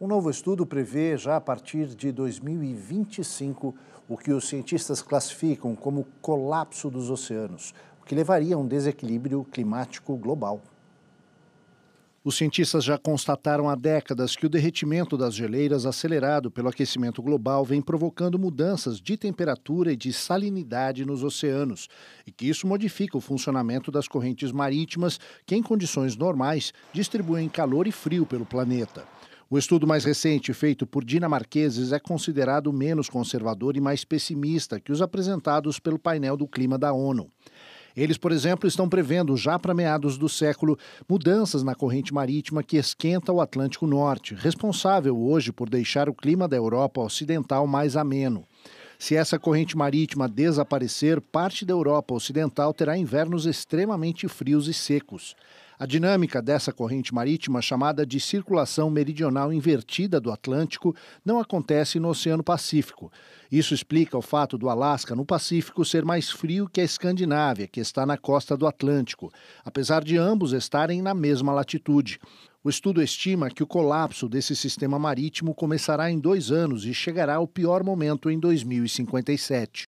Um novo estudo prevê, já a partir de 2025, o que os cientistas classificam como colapso dos oceanos, o que levaria a um desequilíbrio climático global. Os cientistas já constataram há décadas que o derretimento das geleiras, acelerado pelo aquecimento global, vem provocando mudanças de temperatura e de salinidade nos oceanos, e que isso modifica o funcionamento das correntes marítimas, que, em condições normais, distribuem calor e frio pelo planeta. O estudo mais recente, feito por dinamarqueses, é considerado menos conservador e mais pessimista que os apresentados pelo painel do clima da ONU. Eles, por exemplo, estão prevendo, já para meados do século, mudanças na corrente marítima que esquenta o Atlântico Norte, responsável hoje por deixar o clima da Europa Ocidental mais ameno. Se essa corrente marítima desaparecer, parte da Europa Ocidental terá invernos extremamente frios e secos. A dinâmica dessa corrente marítima, chamada de circulação meridional invertida do Atlântico, não acontece no Oceano Pacífico. Isso explica o fato do Alasca, no Pacífico, ser mais frio que a Escandinávia, que está na costa do Atlântico, apesar de ambos estarem na mesma latitude. O estudo estima que o colapso desse sistema marítimo começará em dois anos e chegará ao pior momento em 2057.